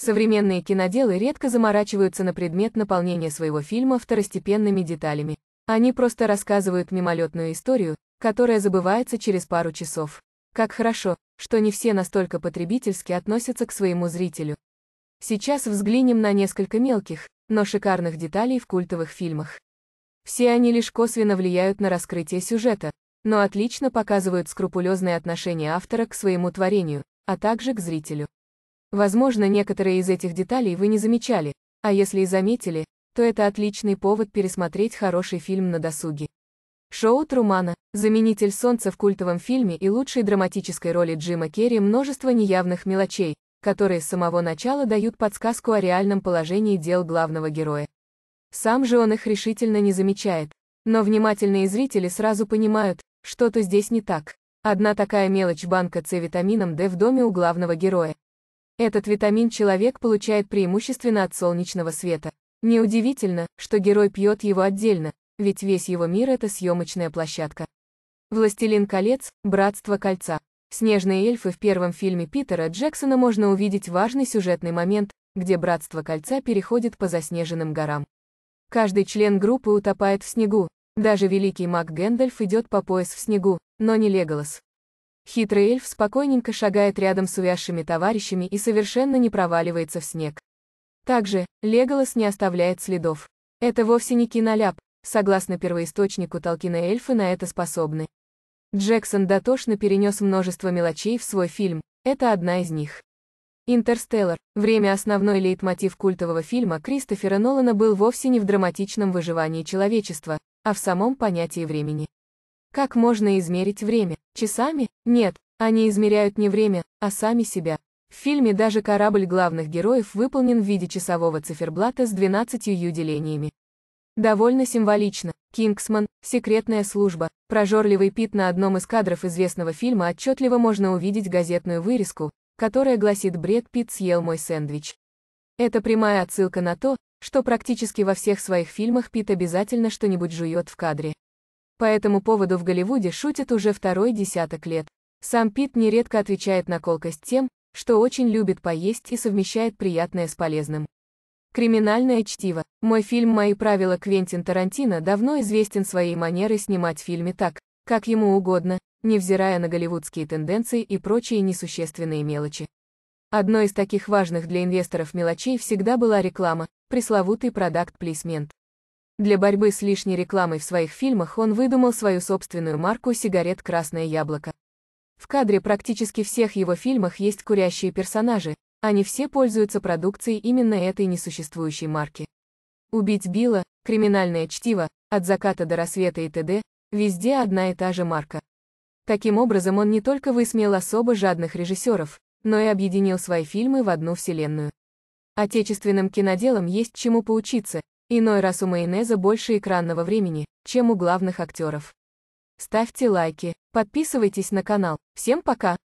Современные киноделы редко заморачиваются на предмет наполнения своего фильма второстепенными деталями. Они просто рассказывают мимолетную историю, которая забывается через пару часов. Как хорошо, что не все настолько потребительски относятся к своему зрителю. Сейчас взглянем на несколько мелких, но шикарных деталей в культовых фильмах. Все они лишь косвенно влияют на раскрытие сюжета, но отлично показывают скрупулезное отношение автора к своему творению, а также к зрителю. Возможно, некоторые из этих деталей вы не замечали, а если и заметили, то это отличный повод пересмотреть хороший фильм на досуге. Шоу Трумана, заменитель солнца в культовом фильме и лучшей драматической роли Джима Керри множество неявных мелочей, которые с самого начала дают подсказку о реальном положении дел главного героя. Сам же он их решительно не замечает. Но внимательные зрители сразу понимают, что-то здесь не так. Одна такая мелочь банка С витамином D в доме у главного героя. Этот витамин человек получает преимущественно от солнечного света. Неудивительно, что герой пьет его отдельно, ведь весь его мир это съемочная площадка. «Властелин колец», «Братство кольца». Снежные эльфы в первом фильме Питера Джексона можно увидеть важный сюжетный момент, где «Братство кольца» переходит по заснеженным горам. Каждый член группы утопает в снегу, даже великий маг Гэндальф идет по пояс в снегу, но не Леголас. Хитрый эльф спокойненько шагает рядом с увязшими товарищами и совершенно не проваливается в снег. Также, Леголас не оставляет следов. Это вовсе не киноляп, согласно первоисточнику Толкина эльфы на это способны. Джексон дотошно перенес множество мелочей в свой фильм, это одна из них. «Интерстеллар» — время основной лейтмотив культового фильма Кристофера Нолана был вовсе не в драматичном выживании человечества, а в самом понятии времени. Как можно измерить время? Часами? Нет, они измеряют не время, а сами себя. В фильме даже корабль главных героев выполнен в виде часового циферблата с 12 ю делениями. Довольно символично. Кингсман, секретная служба, прожорливый Пит на одном из кадров известного фильма отчетливо можно увидеть газетную вырезку, которая гласит «Бред Пит съел мой сэндвич». Это прямая отсылка на то, что практически во всех своих фильмах Пит обязательно что-нибудь жует в кадре. По этому поводу в Голливуде шутят уже второй десяток лет. Сам Пит нередко отвечает на колкость тем, что очень любит поесть и совмещает приятное с полезным. Криминальное чтиво. Мой фильм «Мои правила» Квентин Тарантино давно известен своей манерой снимать фильмы так, как ему угодно, невзирая на голливудские тенденции и прочие несущественные мелочи. Одной из таких важных для инвесторов мелочей всегда была реклама, пресловутый продукт плейсмент для борьбы с лишней рекламой в своих фильмах он выдумал свою собственную марку сигарет «Красное яблоко». В кадре практически всех его фильмах есть курящие персонажи, они все пользуются продукцией именно этой несуществующей марки. «Убить Билла», «Криминальное чтиво», «От заката до рассвета» и т.д. везде одна и та же марка. Таким образом он не только высмеял особо жадных режиссеров, но и объединил свои фильмы в одну вселенную. Отечественным киноделам есть чему поучиться, Иной раз у майонеза больше экранного времени, чем у главных актеров. Ставьте лайки, подписывайтесь на канал. Всем пока!